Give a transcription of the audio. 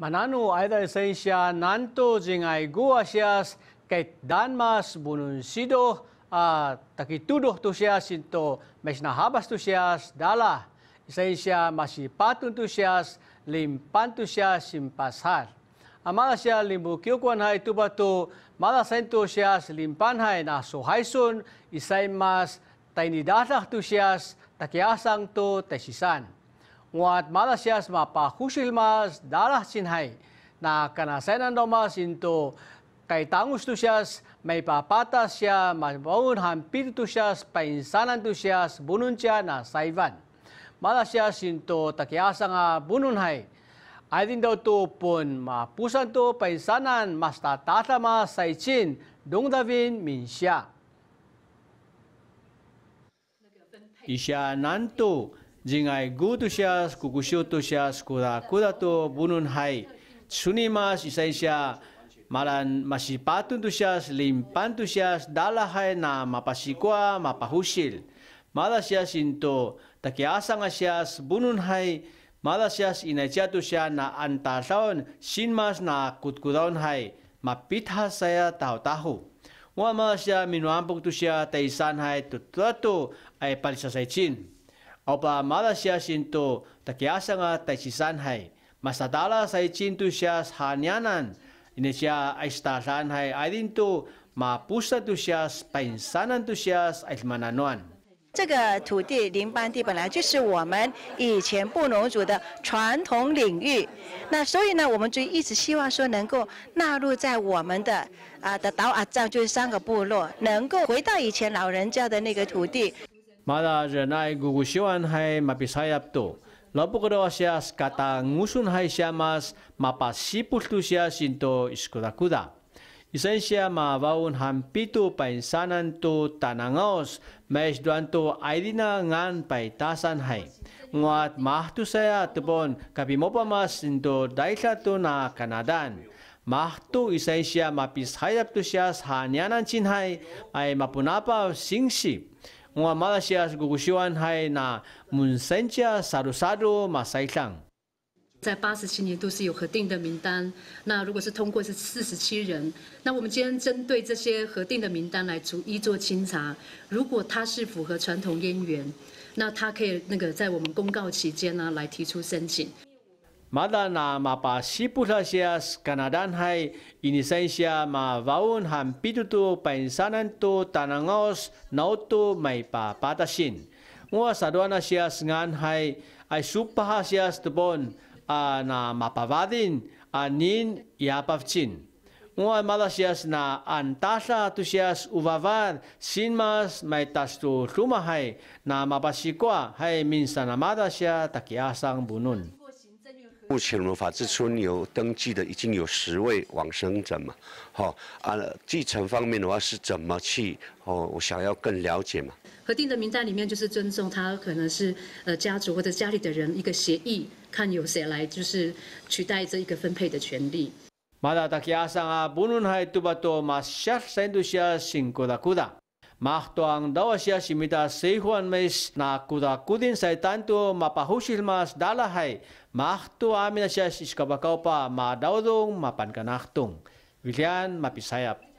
Mananu aida esensia nanto jingai gua sias kait mas bunun sido a taki tuduh tu sias into mesna habas tu sias dala esensia masih patun tu sias lim pantu sias simpasar. Amala sia limbu kiukuan hai tubatu mala sento sias lim pan hai na so hai sun isai mas taini dasah tu sias taki asang tu tesisan. nguat malasias mapahusilmas dalah sinhay na kanasenan domas into kay tangus to siyas, may papatas siya, mabaon hampir to siyas, painsanan to siyas, bunun siya na saivan. Mala siya sinto takiasa nga bunun hay. Ay din daw to pun mapusan to painsanan mas tatatama sa itin, dungdavin min siya. Isya nanto, Jingai gutusyas kukusyo tusyas kurakuto bunun hai, sunimaima isaissya malaan mas patun tuyas limppan tuyaas dalaahay na mapa sikua mapa husil. Malasyas Shito taki asang asyaasbunnun hai, malaasyas inaysya tusya na antasaon sinmas na kutku daun hai ma pithas saya tauta. Waa malasya miampong tusya taian hai Tulato ay palisisasay sin. 这个土地、林班地本来就是我们以前布农族的传统领域，那所以呢，我们就一直希望说能够纳入在我们的啊的岛啊，造就三个部落，能够回到以前老人家的那个土地。Mada na gugusiwan hai mapisayap Lapu kedua siya kata ngusun hai siya mas mapasipul tu siya sinto iskudakuda. Isen siya maawawon hampitu painsanan to tanangaos mais duan to aidina ngan paitasan hay. Nguat mahtu saya tupon kapimopa mas sinto daisa to na Kanadan. mahtu isen siya hayap to siya sa hanyanan chinhay ay mapunapa singsi. 我们马来西亚的国会议员还有那门生家，啥都啥都马赛伊桑。在八十七年度是有核定的名单，那如果是通过是四十七人，那我们今天针对这些核定的名单来逐一做清查。如果他是符合传统烟源，那他可以那个在我们公告期间呢来提出申请。mada na mapa sipu lasias kanadan hai inisensia ma vaun ham pitutu pensanan tu tanangos nautu mai pa patasin ngua sadwana sias ngan hai ai supaha sias tebon a na mapavadin anin yapavcin ngua malasias na antasa tu sias uvavar sinmas mai tastu rumah hai na mapasikwa hai minsa na madasia takiasang bunun 目前我们法治村有登记的已经有十位往生者嘛，好啊，继承方面的话是怎么去哦？我想要更了解嘛。核定的名单里面就是尊重他，可能是呃家族或者家里的人一个协议，看有谁来就是取代这一个分配的权利。Mahtoang dawasya simita seihuan Mes na kudakudin sa tanto mapahusil mas dalahay. Mahto amin siya iskabakaw pa madawdong mapankanaktong. William Mapisayap.